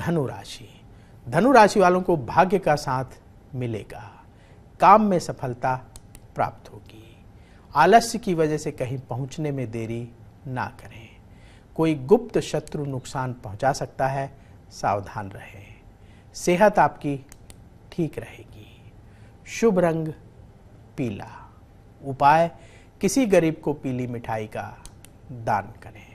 धनु राशि धनु राशि वालों को भाग्य का साथ मिलेगा काम में सफलता प्राप्त होगी आलस्य की वजह से कहीं पहुंचने में देरी ना करें कोई गुप्त शत्रु नुकसान पहुंचा सकता है सावधान रहें सेहत आपकी ठीक रहेगी शुभ रंग पीला उपाय किसी गरीब को पीली मिठाई का दान करें